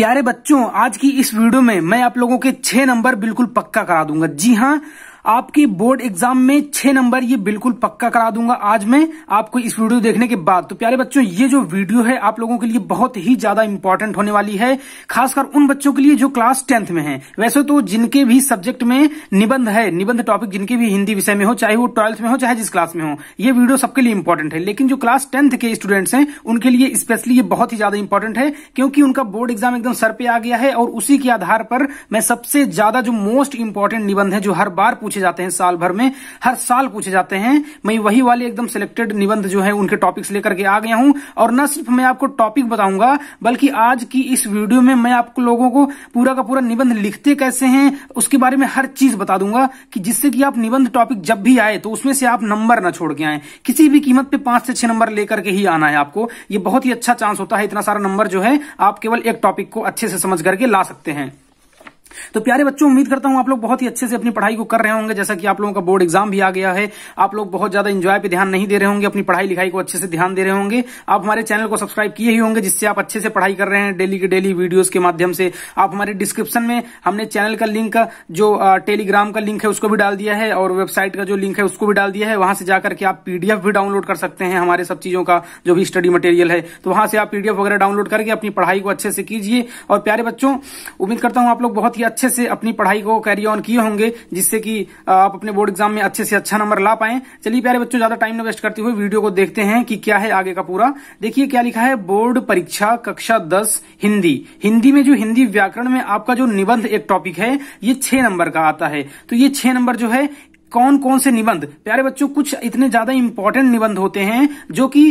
प्यारे बच्चों आज की इस वीडियो में मैं आप लोगों के छह नंबर बिल्कुल पक्का करा दूंगा जी हाँ आपकी बोर्ड एग्जाम में छह नंबर ये बिल्कुल पक्का करा दूंगा आज मैं आपको इस वीडियो देखने के बाद तो प्यारे बच्चों ये जो वीडियो है आप लोगों के लिए बहुत ही ज्यादा इम्पोर्टेंट होने वाली है खासकर उन बच्चों के लिए जो क्लास टेंथ में है वैसे तो जिनके भी सब्जेक्ट में निबंध है निबंध टॉपिक जिनके भी हिंदी विषय में हो चाहे वो ट्वेल्थ में हो चाहे जिस क्लास में हो ये वीडियो सबके लिए इम्पोर्टेंट है लेकिन जो क्लास टेंथ के स्टूडेंट्स हैं उनके लिए स्पेशली ये बहुत ही ज्यादा इम्पोर्टेंट है क्योंकि उनका बोर्ड एग्जाम एकदम सर पे आ गया है और उसी के आधार पर मैं सबसे ज्यादा जो मोस्ट इम्पोर्टेंट निबंध है जो हर बार पूछे जाते हैं साल भर में हर साल पूछे जाते हैं मैं वही वाले एकदम सिलेक्टेड निबंध जो है उनके टॉपिक्स लेकर के आ गया हूं और न सिर्फ मैं आपको टॉपिक बताऊंगा बल्कि आज की इस वीडियो में मैं आप लोगों को पूरा का पूरा निबंध लिखते कैसे हैं उसके बारे में हर चीज बता दूंगा कि जिससे कि आप निबंध टॉपिक जब भी आए तो उसमें से आप नंबर ना छोड़ के आए किसी भी कीमत पे पांच से छह नंबर लेकर के ही आना है आपको ये बहुत ही अच्छा चांस होता है इतना सारा नंबर जो है आप केवल एक टॉपिक को अच्छे से समझ करके ला सकते हैं तो प्यारे बच्चों उम्मीद करता हूं आप लोग बहुत ही अच्छे से अपनी पढ़ाई को कर रहे होंगे जैसा कि आप लोगों का बोर्ड एग्जाम भी आ गया है आप लोग बहुत ज्यादा इंजॉय पे ध्यान नहीं दे रहे होंगे अपनी पढ़ाई लिखाई को अच्छे से ध्यान दे रहे होंगे आप हमारे चैनल को सब्सक्राइब किए ही होंगे जिससे आप अच्छे से पढ़ाई कर रहे हैं डेली के डेली वीडियोज के माध्यम से आप हमारे डिस्क्रिप्शन में हमने चैनल का लिंक जो टेलीग्राम का लिंक है उसको भी डाल दिया है और वेबसाइट का जो लिंक है उसको भी डाल दिया है वहां से जाकर के आप पीडीएफ भी डाउनलोड कर सकते हैं हमारे सब चीजों का जो भी स्टडी मटेरियल है तो वहां से आप पीडीएफ वगैरह डाउनलोड करके अपनी पढ़ाई को अच्छे से कीजिए और प्यारे बच्चों उम्मीद करता हूं आप लोग बहुत ही अच्छे से अपनी पढ़ाई को कैरी ऑन किए होंगे जिससे कि आप अपने बोर्ड एग्जाम में अच्छे से अच्छा नंबर ला पाए चलिए प्यारे बच्चों ज्यादा टाइम वेस्ट करते हुए वीडियो को देखते हैं कि क्या है आगे का पूरा देखिए क्या लिखा है बोर्ड परीक्षा कक्षा दस हिंदी हिंदी में जो हिंदी व्याकरण में आपका जो निबंध एक टॉपिक है ये छह नंबर का आता है तो ये छह नंबर जो है कौन कौन से निबंध प्यारे बच्चों कुछ इतने ज्यादा इंपॉर्टेंट निबंध होते हैं जो कि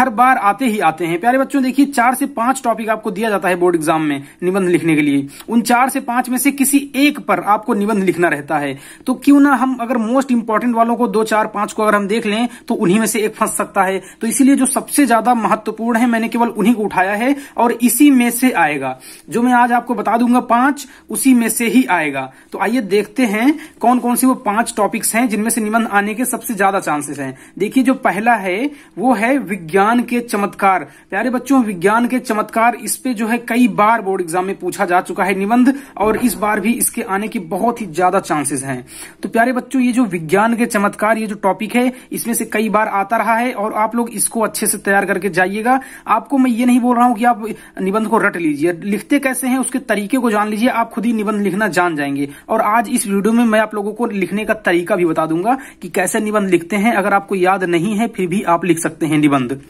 हर बार आते ही आते हैं प्यारे बच्चों देखिए चार से पांच टॉपिक आपको दिया जाता है बोर्ड एग्जाम में निबंध लिखने के लिए उन चार से पांच में से किसी एक पर आपको निबंध लिखना रहता है तो क्यों ना हम अगर मोस्ट इंपॉर्टेंट वालों को दो चार पांच को अगर हम देख लें तो उन्हीं में से एक फंस सकता है तो इसीलिए जो सबसे ज्यादा महत्वपूर्ण है मैंने केवल उन्हीं को उठाया है और इसी में से आएगा जो मैं आज आपको बता दूंगा पांच उसी में से ही आएगा तो आइए देखते हैं कौन कौन से वो पांच टॉपिक्स हैं जिनमें से निबंध आने के सबसे ज्यादा चांसेस हैं देखिए जो पहला है वो है विज्ञान के चमत्कार प्यारे बच्चों विज्ञान के चमत्कार इस पे जो है कई बार बोर्ड एग्जाम में पूछा जा चुका है निबंध और इस बार भी इसके आने के बहुत ही ज्यादा चांसेस है तो प्यारे बच्चों ये जो विज्ञान के चमत्कार ये जो टॉपिक है इसमें से कई बार आता रहा है और आप लोग इसको अच्छे से तैयार करके जाइएगा आपको मैं ये नहीं बोल रहा हूं कि आप निबंध को रट लीजिए लिखते कैसे हैं उसके तरीके को जान लीजिए आप खुद ही निबंध लिखना जान जाएंगे और आज इस वीडियो में मैं आप लोगों को लिखने का तरीका भी बता दूंगा कि कैसे निबंध लिखते हैं अगर आपको याद नहीं है फिर भी आप लिख सकते हैं निबंध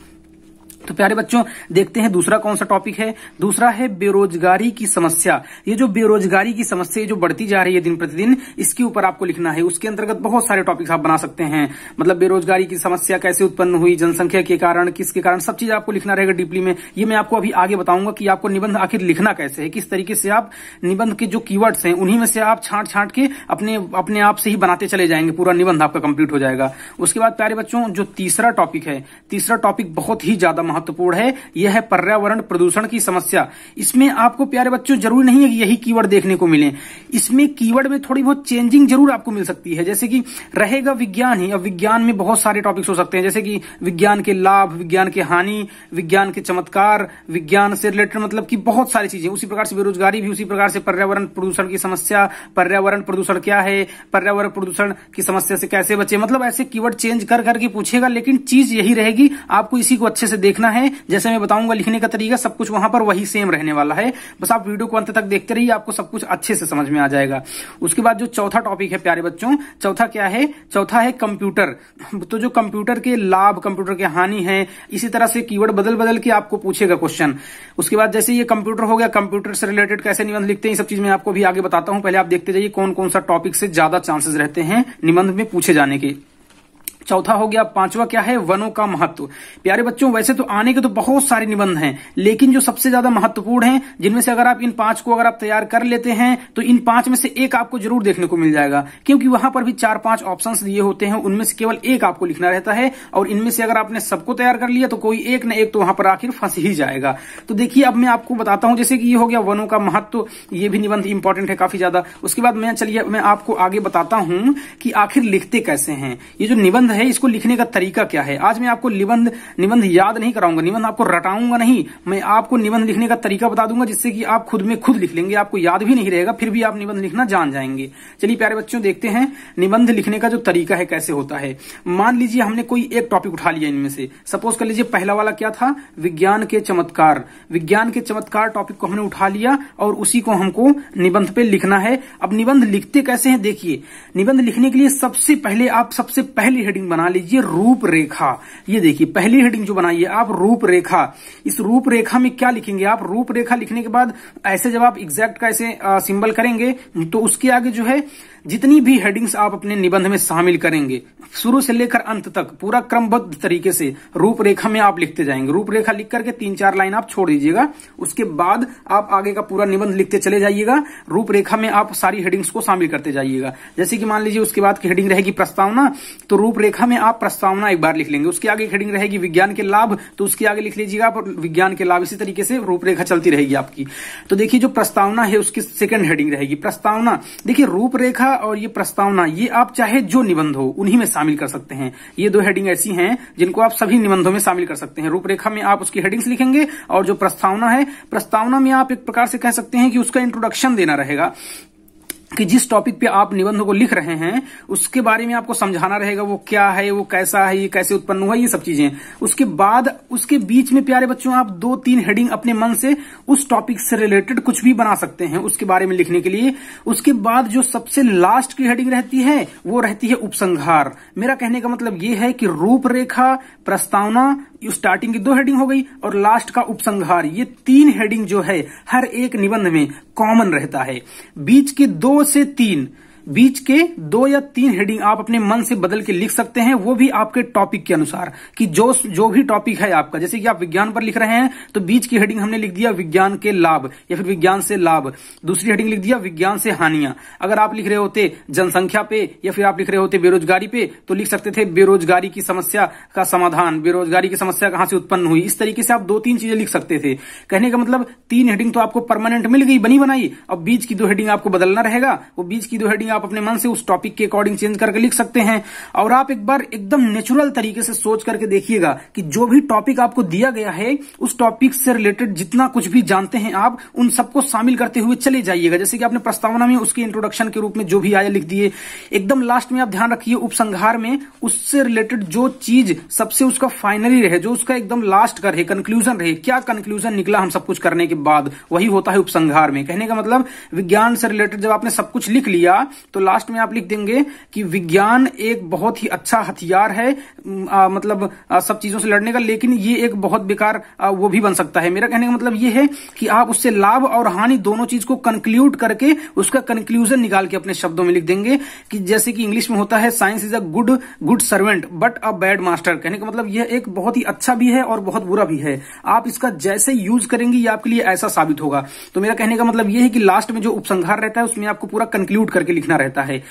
तो प्यारे बच्चों देखते हैं दूसरा कौन सा टॉपिक है दूसरा है बेरोजगारी की समस्या ये जो बेरोजगारी की समस्या जो बढ़ती जा रही है दिन प्रतिदिन इसके ऊपर आपको लिखना है उसके अंतर्गत बहुत सारे टॉपिक्स आप बना सकते हैं मतलब बेरोजगारी की समस्या कैसे उत्पन्न हुई जनसंख्या के कारण किसके कारण सब चीज आपको लिखना रहेगा डीपली में ये मैं आपको अभी आगे बताऊंगा कि आपको निबंध आखिर लिखना कैसे है किस तरीके से आप निबंध के जो की हैं उन्हीं में से आप छांट छांट के अपने अपने आप से ही बनाते चले जाएंगे पूरा निबंध आपका कंप्लीट हो जाएगा उसके बाद प्यारे बच्चों जो तीसरा टॉपिक है तीसरा टॉपिक बहुत ही ज्यादा महत्वपूर्ण है यह है पर्यावरण प्रदूषण की समस्या इसमें आपको प्यारे बच्चों जरूरी नहीं है कि यही कीवर्ड देखने को मिले इसमें कीवर्ड में थोड़ी बहुत चेंजिंग जरूर आपको मिल सकती है जैसे कि रहेगा विज्ञान ही अब विज्ञान में बहुत सारे टॉपिक्स हो सकते हैं जैसे कि विज्ञान के लाभ विज्ञान के हानि विज्ञान के चमत्कार विज्ञान से रिलेटेड मतलब की बहुत सारी चीजें उसी प्रकार से बेरोजगारी भी उसी प्रकार से पर्यावरण प्रदूषण की समस्या पर्यावरण प्रदूषण क्या है पर्यावरण प्रदूषण की समस्या से कैसे बचे मतलब ऐसे कीवर्ड चेंज कर करके पूछेगा लेकिन चीज यही रहेगी आपको इसी को अच्छे से देखना लिखना है जैसे मैं बताऊंगा लिखने का तरीका सब कुछ वहां पर वही सेम रहने वाला है बस आप वीडियो को अंत तक देखते रहिए आपको सब कुछ अच्छे से समझ में आ जाएगा उसके बाद जो चौथा टॉपिक है प्यारे बच्चों चौथा क्या है चौथा है कंप्यूटर तो जो कंप्यूटर के लाभ कंप्यूटर के हानि है इसी तरह से कीवर्ड बदल बदल के आपको पूछेगा क्वेश्चन उसके बाद जैसे ये कंप्यूटर हो गया कंप्यूटर से रिलेटेड कैसे निबंध लिखते हैं सब चीज मैं आपको भी आगे बताता हूं पहले आप देखते जाइए कौन कौन सा टॉपिक से ज्यादा चांसेस रहते हैं निबंध में पूछे जाने के चौथा हो गया पांचवा क्या है वनों का महत्व प्यारे बच्चों वैसे तो आने के तो बहुत सारे निबंध हैं लेकिन जो सबसे ज्यादा महत्वपूर्ण हैं जिनमें से अगर आप इन पांच को अगर आप तैयार कर लेते हैं तो इन पांच में से एक आपको जरूर देखने को मिल जाएगा क्योंकि वहां पर भी चार पांच ऑप्शन दिए होते हैं उनमें से केवल एक आपको लिखना रहता है और इनमें से अगर आपने सबको तैयार कर लिया तो कोई एक न एक तो वहां पर आखिर फंस ही जाएगा तो देखिए अब मैं आपको बताता हूं जैसे कि ये हो गया वनों का महत्व ये भी निबंध इंपॉर्टेंट है काफी ज्यादा उसके बाद मैं चलिए मैं आपको आगे बताता हूं कि आखिर लिखते कैसे हैं ये जो निबंध है इसको लिखने का तरीका क्या है आज मैं आपको निबंध निबंध याद नहीं कराऊंगा निबंध आपको रटाऊंगा नहीं मैं आपको निबंध लिखने का तरीका बता दूंगा जिससे कि आप खुद में खुद लिख लेंगे आपको याद भी नहीं रहेगा फिर भी आप निबंध लिखना जान जाएंगे चलिए प्यारे बच्चों देखते हैं निबंध लिखने का जो तरीका है कैसे होता है मान लीजिए हमने कोई एक टॉपिक उठा लिया इनमें से सपोज कर लीजिए पहला वाला क्या था विज्ञान के चमत्कार विज्ञान के चमत्कार टॉपिक को हमने उठा लिया और उसी को हमको निबंध पे लिखना है अब निबंध लिखते कैसे है देखिए निबंध लिखने के लिए सबसे पहले आप सबसे पहली हेडिंग हेडिंग बना लीजिए रूपरेखा ये देखिए पहली हेडिंग जो बनाइए आप रूपरेखा इस रूपरेखा में क्या लिखेंगे आप रूपरेखा लिखने के बाद ऐसे जब आप एग्जैक्ट का ऐसे सिंबल करेंगे तो उसके आगे जो है जितनी भी हेडिंग्स आप अपने निबंध में शामिल करेंगे शुरू से लेकर अंत तक पूरा क्रमबद्ध तरीके से रूपरेखा में आप लिखते जाएंगे रूपरेखा लिख करके तीन चार लाइन आप छोड़ दीजिएगा उसके बाद आप आगे का पूरा निबंध लिखते चले जाइएगा रूपरेखा में आप सारी हेडिंग्स को शामिल करते जाइएगा जैसे कि मान लीजिए उसके बाद की हेडिंग रहेगी प्रस्तावना तो रूपरेखा में आप प्रस्तावना एक बार लिख लेंगे उसके आगे हेडिंग रहेगी विज्ञान के लाभ तो उसके आगे लिख लीजिएगा आप विज्ञान के लाभ इसी तरीके से रूपरेखा चलती रहेगी आपकी तो देखिए जो प्रस्तावना है उसकी सेकंड हेडिंग रहेगी प्रस्तावना देखिए रूपरेखा और ये प्रस्तावना ये आप चाहे जो निबंध हो उन्हीं में शामिल कर सकते हैं ये दो हेडिंग ऐसी हैं जिनको आप सभी निबंधों में शामिल कर सकते हैं रूपरेखा में आप उसकी हेडिंग्स लिखेंगे और जो प्रस्तावना है प्रस्तावना में आप एक प्रकार से कह सकते हैं कि उसका इंट्रोडक्शन देना रहेगा कि जिस टॉपिक पे आप निबंध को लिख रहे हैं उसके बारे में आपको समझाना रहेगा वो क्या है वो कैसा है ये कैसे उत्पन्न हुआ ये सब चीजें उसके बाद उसके बीच में प्यारे बच्चों आप दो तीन हेडिंग अपने मन से उस टॉपिक से रिलेटेड कुछ भी बना सकते हैं उसके बारे में लिखने के लिए उसके बाद जो सबसे लास्ट की हेडिंग रहती है वो रहती है उपसंहार मेरा कहने का मतलब ये है कि रूपरेखा प्रस्तावना स्टार्टिंग की दो हेडिंग हो गई और लास्ट का उपसंहार ये तीन हेडिंग जो है हर एक निबंध में कॉमन रहता है बीच के दो से तीन बीच के दो या तीन हेडिंग आप अपने मन से बदल के लिख सकते हैं वो भी आपके टॉपिक के अनुसार कि जो जो भी टॉपिक है आपका जैसे कि आप विज्ञान पर लिख रहे हैं तो बीच की हेडिंग हमने लिख दिया विज्ञान के लाभ या फिर विज्ञान से लाभ दूसरी हेडिंग लिख दिया विज्ञान से हानियां अगर आप लिख रहे होते जनसंख्या पे या फिर आप लिख रहे होते बेरोजगारी पे तो लिख सकते थे बेरोजगारी की समस्या का समाधान बेरोजगारी की समस्या कहां से उत्पन्न हुई इस तरीके से आप दो तीन चीजें लिख सकते थे कहने का मतलब तीन हेडिंग तो आपको परमानेंट मिल गई बनी बनाई अब बीच की दो हेडिंग आपको बदलना रहेगा वो बीच की दो हेडिंग आप अपने मन से उस टॉपिक के अकॉर्डिंग चेंज करके लिख सकते हैं और आप एक बार एकदम नेचुरल तरीके से सोच करके देखिएगा कि जो भी टॉपिक आपको दिया गया है उस टॉपिक से रिलेटेड जितना कुछ भी जानते हैं आप उन सबको शामिल करते हुए चले जाइएगा जैसे कि आपने प्रस्तावना में उसके इंट्रोडक्शन के रूप में जो भी आया लिख दिए एकदम लास्ट में आप ध्यान रखिए उपसंहार में उससे रिलेटेड जो चीज सबसे उसका फाइनली रहे जो उसका एकदम लास्ट का रहे कंक्लूजन रहे क्या कंक्लूजन निकला हम सब कुछ करने के बाद वही होता है उपसंहार में कहने का मतलब विज्ञान से रिलेटेड जब आपने सब कुछ लिख लिया तो लास्ट में आप लिख देंगे कि विज्ञान एक बहुत ही अच्छा हथियार है आ, मतलब आ, सब चीजों से लड़ने का लेकिन ये एक बहुत बेकार वो भी बन सकता है मेरा कहने का मतलब ये है कि आप उससे लाभ और हानि दोनों चीज को कंक्लूड करके उसका कंक्लूजन निकाल के अपने शब्दों में लिख देंगे कि जैसे कि इंग्लिश में होता है science is a good good servant but a bad master कहने का मतलब यह एक बहुत ही अच्छा भी है और बहुत बुरा भी है आप इसका जैसे यूज करेंगे ये आपके लिए ऐसा साबित होगा तो मेरा कहने का मतलब यह है कि लास्ट में जो उपसंहार रहता है उसमें आपको पूरा कंक्लूड करके लिखना बना रहता है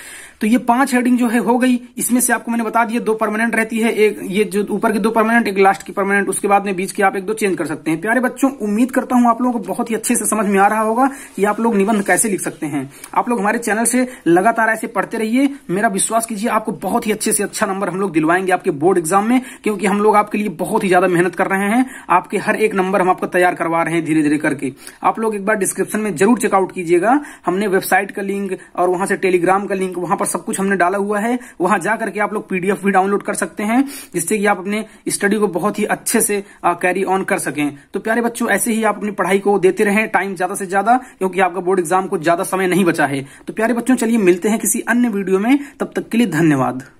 तो ये पांच हेडिंग जो है हो गई इसमें से आपको मैंने बता दिया दो परमानेंट रहती है एक ये जो ऊपर की दो परमानेंट एक लास्ट की परमानेंट उसके बाद में बीच की आप एक दो चेंज कर सकते हैं प्यारे बच्चों उम्मीद करता हूं आप लोगों को बहुत ही अच्छे से समझ में आ रहा होगा कि आप लोग निबंध कैसे लिख सकते हैं आप लोग हमारे चैनल से लगातार ऐसे पढ़ते रहिए मेरा विश्वास कीजिए आपको बहुत ही अच्छे से अच्छा नंबर हम लोग दिलवाएंगे आपके बोर्ड एग्जाम में क्योंकि हम लोग आपके लिए बहुत ही ज्यादा मेहनत कर रहे हैं आपके हर एक नंबर हम आपको तैयार करवा रहे हैं धीरे धीरे करके आप लोग एक बार डिस्क्रिप्शन में जरूर चेकआउट कीजिएगा हमने वेबसाइट का लिंक और वहां से टेलीग्राम का लिंक वहां पर सब कुछ हमने डाला हुआ है वहां जाकर के आप लोग पीडीएफ भी डाउनलोड कर सकते हैं जिससे कि आप अपने स्टडी को बहुत ही अच्छे से कैरी ऑन कर सकें तो प्यारे बच्चों ऐसे ही आप अपनी पढ़ाई को देते रहे टाइम ज्यादा से ज्यादा क्योंकि आपका बोर्ड एग्जाम को ज्यादा समय नहीं बचा है तो प्यारे बच्चों चलिए मिलते हैं किसी अन्य वीडियो में तब तक के लिए धन्यवाद